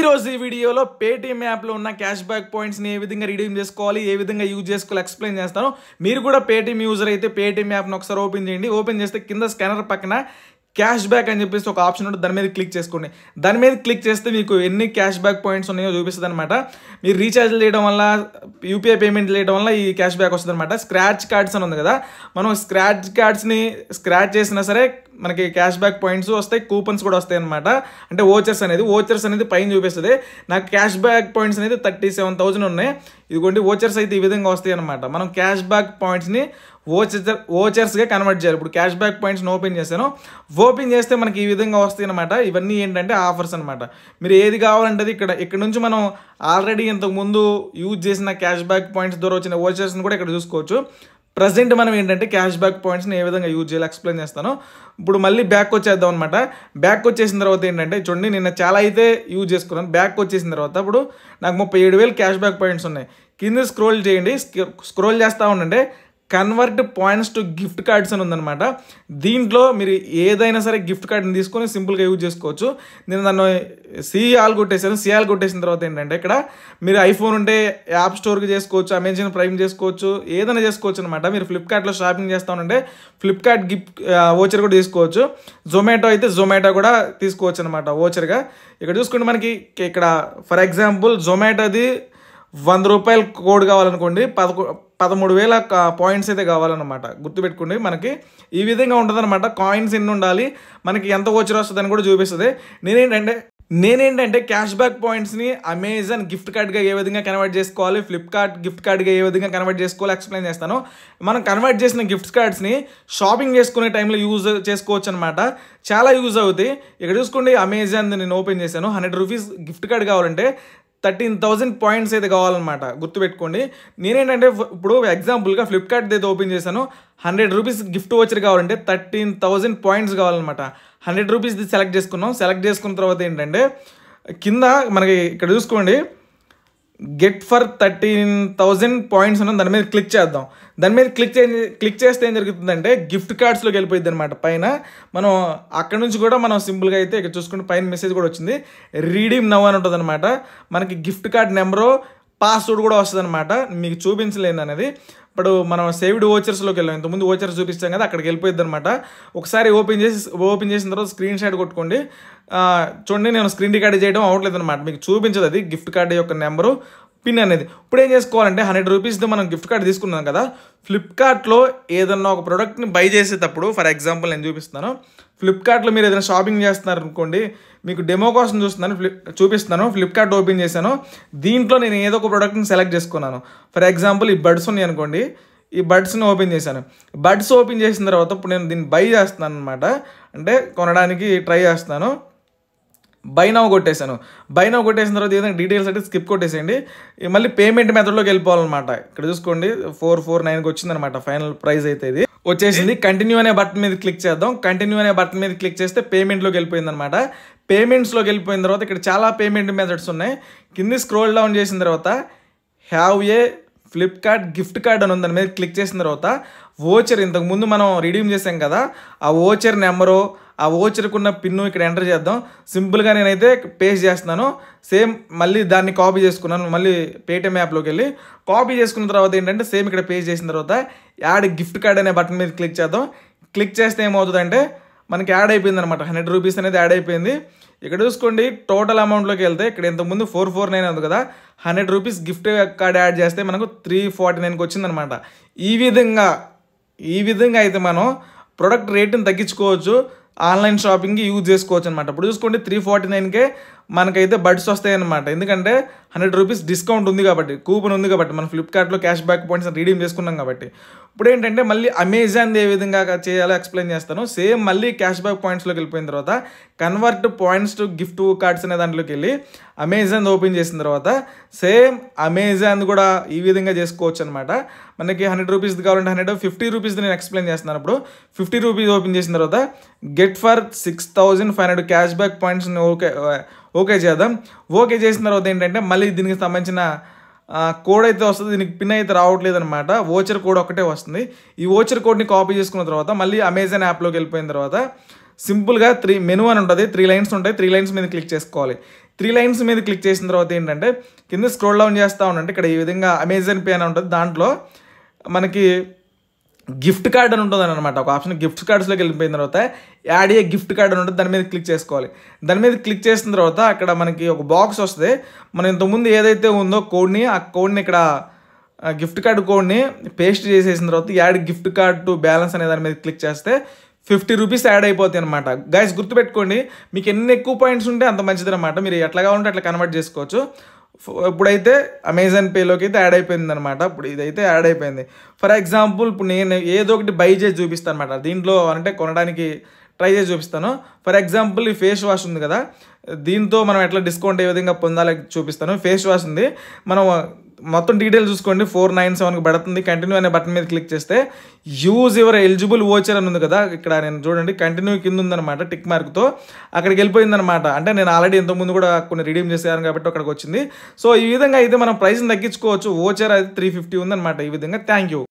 ఈరోజు ఈ వీడియోలో పేటీఎం యాప్లో ఉన్న క్యాష్ బ్యాక్ పాయింట్స్ని ఏ విధంగా రిడీమ్ చేసుకోవాలి ఏ విధంగా యూజ్ చేసుకోవాలి ఎక్స్ప్లెయిన్ చేస్తాను మీరు కూడా పేటీఎం యూజర్ అయితే పేటీఎం యాప్ను ఒకసారి ఓపెన్ చేయండి ఓపెన్ చేస్తే కింద స్కానర్ పక్కన క్యాష్ బ్యాక్ అని చెప్పేసి ఒక ఆప్షన్ ఉంటుంది దాని మీద క్లిక్ చేసుకోండి దాని మీద క్లిక్ చేస్తే మీకు ఎన్ని క్యాష్ బ్యాక్ పాయింట్స్ ఉన్నాయో చూపిస్తుంది అనమాట మీరు రీఛార్జ్ చేయడం వల్ల యూపీఐ పేమెంట్ చేయడం వల్ల ఈ క్యాష్ బ్యాక్ వస్తుంది అనమాట స్క్రాచ్ కార్డ్స్ అని ఉంది కదా మనం స్క్రాచ్ కార్డ్స్ని స్క్రాచ్ చేసినా సరే మనకి క్యాష్ బ్యాక్ పాయింట్స్ వస్తాయి కూపన్స్ కూడా వస్తాయి అనమాట అంటే ఓచర్స్ అనేది ఓచర్స్ అనేది పైన చూపిస్తుంది నాకు క్యాష్ బ్యాక్ పాయింట్స్ అనేది థర్టీ సెవెన్ థౌజండ్ ఉన్నాయి ఇదిగోండి ఓచర్స్ అయితే ఈ విధంగా వస్తాయి అనమాట మనం క్యాష్ బ్యాక్ పాయింట్స్ని ఓచర్ ఓచర్స్గా కన్వర్ట్ చేయాలి ఇప్పుడు క్యాష్ బ్యాక్ పాయింట్స్ని ఓపెన్ చేశాను ఓపెన్ చేస్తే మనకి ఈ విధంగా వస్తాయి అనమాట ఇవన్నీ ఏంటంటే ఆఫర్స్ అనమాట మీరు ఏది కావాలంటే ఇక్కడ ఇక్కడ నుంచి మనం ఆల్రెడీ ఇంతకుముందు యూజ్ చేసిన క్యాష్ బ్యాక్ పాయింట్స్ ద్వారా వచ్చిన ఓచర్స్ని కూడా ఇక్కడ చూసుకోవచ్చు ప్రజెంట్ మనం ఏంటంటే క్యాష్ బ్యాక్ పాయింట్స్ని ఏ విధంగా యూజ్ చేయాలి ఎక్స్ప్లెయిన్ చేస్తాను ఇప్పుడు మళ్ళీ బ్యాక్ వచ్చేద్దాం అనమాట బ్యాక్ వచ్చేసిన తర్వాత ఏంటంటే చూడండి నిన్న చాలా అయితే యూజ్ చేసుకున్నాను బ్యాక్ వచ్చేసిన తర్వాత ఇప్పుడు నాకు ముప్పై ఏడు వేలు క్యాష్ బ్యాక్ పాయింట్స్ ఉన్నాయి కింద స్క్రోల్ చేయండి స్క్రోల్ చేస్తూ ఉండండి convert points to gift cards అని ఉందన్నమాట దీంట్లో మీరు ఏదైనా సరే గిఫ్ట్ కార్డ్ని తీసుకొని సింపుల్గా యూజ్ చేసుకోవచ్చు నేను దాన్ని సిఆల్ e కొట్టేశాను సిఆల్ e కొట్టేసిన తర్వాత ఏంటంటే ఇక్కడ మీరు ఐఫోన్ ఉంటే యాప్ స్టోర్కి చేసుకోవచ్చు అమెజాన్ ప్రైమ్ చేసుకోవచ్చు ఏదైనా చేసుకోవచ్చు అనమాట మీరు ఫ్లిప్కార్ట్లో షాపింగ్ చేస్తూ ఉంటే ఫ్లిప్కార్ట్ గిఫ్ట్ ఓచర్ కూడా తీసుకోవచ్చు జొమాటో అయితే జొమాటో కూడా తీసుకోవచ్చు అనమాట ఓచర్గా ఇక్కడ చూసుకుంటే మనకి ఇక్కడ ఫర్ ఎగ్జాంపుల్ జొమాటోది వంద రూపాయల కోడ్ కావాలనుకోండి పదకొ పదమూడు వేల పాయింట్స్ అయితే కావాలన్నమాట గుర్తుపెట్టుకోండి మనకి ఈ విధంగా ఉంటుందన్నమాట కాయిన్స్ ఎన్ని ఉండాలి మనకి ఎంత వచ్చి వస్తుందని కూడా చూపిస్తుంది నేనేంటంటే నేనేంటంటే క్యాష్ బ్యాక్ పాయింట్స్ని అమెజాన్ గిఫ్ట్ కార్డ్గా ఏ విధంగా కన్వర్ట్ చేసుకోవాలి ఫ్లిప్కార్ట్ గిఫ్ట్ కార్డ్గా ఏ విధంగా కన్వర్ట్ చేసుకోవాలి ఎక్స్ప్లెయిన్ చేస్తాను మనం కన్వర్ట్ చేసిన గిఫ్ట్ కార్డ్స్ని షాపింగ్ చేసుకునే టైంలో యూజ్ చేసుకోవచ్చు అనమాట చాలా యూజ్ అవుతాయి ఇక్కడ చూసుకోండి అమెజాన్ నేను ఓపెన్ చేశాను హండ్రెడ్ రూపీస్ గిఫ్ట్ కార్డ్ కావాలంటే థర్టీన్ థౌజండ్ పాయింట్స్ అయితే కావాలన్నమాట గుర్తుపెట్టుకోండి నేనేంటంటే ఇప్పుడు ఎగ్జాంపుల్గా ఫ్లిప్కార్ట్ అయితే ఓపెన్ చేశాను హండ్రెడ్ రూపీస్ గిఫ్ట్ వచ్చర్ కావాలంటే థర్టీన్ థౌజండ్ పాయింట్స్ కావాలన్నమాట హండ్రెడ్ రూపీస్ది సెలెక్ట్ చేసుకున్నాం సెలెక్ట్ చేసుకున్న తర్వాత ఏంటంటే కింద మనకి ఇక్కడ చూసుకోండి get for thirteen thousand points అన్న దాని మీద క్లిక్ చేద్దాం దాని మీద క్లిక్ చే క్లిక్ చేస్తే ఏం జరుగుతుందంటే గిఫ్ట్ కార్డ్స్లోకి వెళ్ళిపోయింది అనమాట పైన మనం అక్కడ నుంచి కూడా మనం సింపుల్గా అయితే ఇక్కడ చూసుకుంటే పైన మెసేజ్ కూడా వచ్చింది రీడీమ్ నవ్ అని ఉంటుంది అనమాట మనకి గిఫ్ట్ కార్డ్ నెంబరు పాస్వర్డ్ కూడా వస్తుంది అనమాట మీకు చూపించలేదు అనేది ఇప్పుడు మనం సేవ్డ్ ఓచర్స్లోకి వెళ్ళాం ఇంతకుముందు ఓచర్స్ చూపిస్తాం కదా అక్కడికి వెళ్ళిపోయింది అనమాట ఒకసారి ఓపెన్ చేసి ఓపెన్ చేసిన తర్వాత స్క్రీన్ షాట్ కొట్టుకోండి చూడండి నేను స్క్రీన్ రికార్డ్ చేయడం అవ్వట్లేదు అనమాట మీకు చూపించదు అది గిఫ్ట్ కార్డ్ యొక్క నెంబరు పిన్ అనేది ఇప్పుడు ఏం చేసుకోవాలంటే హండ్రెడ్ రూపీస్తో మనం గిఫ్ట్ కార్డ్ తీసుకున్నాం కదా ఫ్లిప్కార్ట్లో ఏదన్నా ఒక ప్రోడక్ట్ని బై చేసేటప్పుడు ఫర్ ఎగ్జాంపుల్ నేను చూపిస్తాను ఫ్లిప్కార్ట్లో మీరు ఏదైనా షాపింగ్ చేస్తున్నారు అనుకోండి మీకు డెమో కోసం చూస్తున్నాను ఫ్లిప్ చూపిస్తాను ఫ్లిప్కార్ట్ ఓపెన్ చేశాను దీంట్లో నేను ఏదో ఒక ప్రోడక్ట్ని సెలెక్ట్ చేసుకున్నాను ఫర్ ఎగ్జాంపుల్ ఈ బడ్స్ ఉన్నాయి అనుకోండి ఈ బడ్స్ని ఓపెన్ చేశాను బడ్స్ ఓపెన్ చేసిన తర్వాత ఇప్పుడు నేను దీన్ని బై చేస్తున్నాను అనమాట అంటే కొనడానికి ట్రై చేస్తున్నాను బైనవ్ కొట్టేశాను బైనవ్ కొట్టేసిన తర్వాత ఏదైనా డీటెయిల్స్ అయితే స్కిప్ కొట్టేసేయండి మళ్ళీ పేమెంట్ మెథడ్లోకి వెళ్ళిపోవాలన్నమాట ఇక్కడ చూసుకోండి ఫోర్ ఫోర్ నైన్కి వచ్చిందనమాట ఫైనల్ ప్రైస్ అయితే ఇది వచ్చేసింది కంటిన్యూ అనే బటన్ మీద క్లిక్ చేద్దాం కంటిన్యూ అనే బటన్ మీద క్లిక్ చేస్తే పేమెంట్లోకి వెళ్ళిపోయింది అనమాట పేమెంట్స్లోకి వెళ్ళిపోయిన తర్వాత ఇక్కడ చాలా పేమెంట్ మెథడ్స్ ఉన్నాయి కింది స్క్రోల్ డౌన్ చేసిన తర్వాత have a Flipkart gift card అని ఉంది దాని మీద క్లిక్ చేసిన తర్వాత ఓచర్ ఇంతకుముందు మనం రిడీమ్ చేసాం కదా ఆ ఓచర్ నెంబరు ఆ ఓచర్కున్న పిన్ను ఇక్కడ ఎంటర్ చేద్దాం సింపుల్గా నేనైతే పేస్ట్ చేస్తున్నాను సేమ్ మళ్ళీ దాన్ని కాపీ చేసుకున్నాను మళ్ళీ పేటిఎం యాప్లోకి వెళ్ళి కాపీ చేసుకున్న తర్వాత ఏంటంటే సేమ్ ఇక్కడ పేస్ట్ చేసిన తర్వాత యాడ్ గిఫ్ట్ కార్డ్ అనే బటన్ మీద క్లిక్ చేద్దాం క్లిక్ చేస్తే ఏమవుతుందంటే మనకి యాడ్ అయిపోయింది అనమాట హండ్రెడ్ రూపీస్ అనేది యాడ్ అయిపోయింది ఇక్కడ చూసుకోండి టోటల్ అమౌంట్లోకి వెళ్తే ఇక్కడ ఇంతకుముందు ఫోర్ ఫోర్ నైన్ ఉంది కదా hundred rupees gift card add చేస్తే మనకు త్రీ ఫార్టీ నైన్కి వచ్చిందనమాట ఈ విధంగా ఈ విధంగా అయితే మనం ప్రొడక్ట్ రేట్ని తగ్గించుకోవచ్చు ఆన్లైన్ షాపింగ్కి యూజ్ చేసుకోవచ్చు అనమాట ఇప్పుడు చూసుకోండి త్రీ ఫార్టీ నైన్కే మనకైతే బడ్స్ వస్తాయన్నమాట ఎందుకంటే హండ్రెడ్ రూపీస్ డిస్కౌంట్ ఉంది కాబట్టి కూపన్ ఉంది కాబట్టి మనం ఫ్లిప్కార్ట్లో క్యాష్ బ్యాక్ పాయింట్స్ రీడీమ్ చేసుకున్నాం కాబట్టి ఇప్పుడు ఏంటంటే మళ్ళీ అమెజాన్ ఏ విధంగా చేయాలో ఎక్స్ప్లెయిన్ చేస్తాను సేమ్ మళ్ళీ క్యాష్ బ్యాక్ పాయింట్స్లోకి వెళ్ళిపోయిన తర్వాత convert points to gift cards అనే దాంట్లోకి వెళ్ళి అమెజాన్ ఓపెన్ చేసిన తర్వాత సేమ్ అమెజాన్ కూడా ఈ విధంగా చేసుకోవచ్చు అనమాట మనకి హండ్రెడ్ రూపీస్ కావాలంటే హండ్రెడ్ ఫిఫ్టీ రూపీస్ నేను ఎక్స్ప్లెయిన్ చేస్తున్నాను ఇప్పుడు ఫిఫ్టీ రూపీస్ ఓపెన్ చేసిన తర్వాత get for six thousand five hundred cash back పాయింట్స్ని ఓకే ఓకే చేద్దాం ఓకే చేసిన తర్వాత ఏంటంటే మళ్ళీ దీనికి సంబంధించిన కోడ్ అయితే వస్తుంది దీనికి పిన్ అయితే రావట్లేదు అనమాట ఓచర్ కోడ్ ఒకటే వస్తుంది ఈ ఓచర్ కోడ్ని కాపీ చేసుకున్న తర్వాత మళ్ళీ అమెజాన్ యాప్లోకి వెళ్ళిపోయిన తర్వాత సింపుల్గా త్రీ మెను అని ఉంటుంది త్రీ లైన్స్ ఉంటాయి త్రీ లైన్స్ మీద క్లిక్ చేసుకోవాలి త్రీ లైన్స్ మీద క్లిక్ చేసిన తర్వాత ఏంటంటే కింద స్క్రోల్ డౌన్ చేస్తూ ఉండండి ఇక్కడ ఈ విధంగా అమెజాన్ పే అని ఉంటుంది దాంట్లో మనకి గిఫ్ట్ కార్డ్ అని ఉంటుంది అనమాట ఒక ఆప్షన్ గిఫ్ట్ కార్డ్స్లోకి వెళ్ళిపోయిన తర్వాత యాడ్ ఏ గిఫ్ట్ కార్డ్ అని ఉంటుంది దాని మీద క్లిక్ చేసుకోవాలి దాని మీద క్లిక్ చేసిన తర్వాత అక్కడ మనకి ఒక బాక్స్ వస్తుంది మనం ఇంతకుముందు ఏదైతే ఉందో కోడ్ని ఆ కోడ్ని ఇక్కడ గిఫ్ట్ కార్డ్ కోడ్ని పేస్ట్ చేసేసిన తర్వాత add gift card to balance అనే దాని మీద క్లిక్ చేస్తే ఫిఫ్టీ రూపీస్ యాడ్ అయిపోతాయి అనమాట గైస్ గుర్తుపెట్టుకోండి మీకు ఎన్ని ఎక్కువ పాయింట్స్ ఉంటే అంత మంచిది అనమాట మీరు ఎట్లా కావాలంటే అట్లా కన్వర్ట్ చేసుకోవచ్చు ఇప్పుడైతే అమెజాన్ పేలోకి అయితే యాడ్ అయిపోయింది అనమాట ఇప్పుడు ఇదైతే యాడ్ అయిపోయింది ఫర్ ఎగ్జాంపుల్ ఇప్పుడు నేను ఏదో ఒకటి బై చేసి చూపిస్తాను అనమాట దీంట్లో అంటే కొనడానికి ట్రై చేసి చూపిస్తాను ఫర్ ఎగ్జాంపుల్ ఈ ఫేస్ వాష్ ఉంది కదా దీంతో మనం ఎట్లా డిస్కౌంట్ ఏ విధంగా పొందాలి చూపిస్తాను ఫేస్ వాష్ ఉంది మనం మొత్తం డీటెయిల్ చూసుకోండి ఫోర్ నైన్ సెవెన్కి పడుతుంది కంటిన్యూ అనే బటన్ మీద క్లిక్ చేస్తే యూజ్ యువర్ ఎలిజిబుల్ ఓచర్ అని ఉంది కదా ఇక్కడ నేను చూడండి కంటిన్యూ కింద ఉందన్నమాట టిక్ మార్క్తో అక్కడికి వెళ్ళిపోయిందనమాట అంటే నేను ఆల్రెడీ ఇంతకుముందు కూడా కొన్ని రిడీమ్ చేశాను కాబట్టి అక్కడికి వచ్చింది సో ఈ విధంగా అయితే మనం ప్రైస్ని తగ్గించుకోవచ్చు ఓచర్ అయితే త్రీ ఫిఫ్టీ ఉందన్నమాట ఈ విధంగా థ్యాంక్ యూ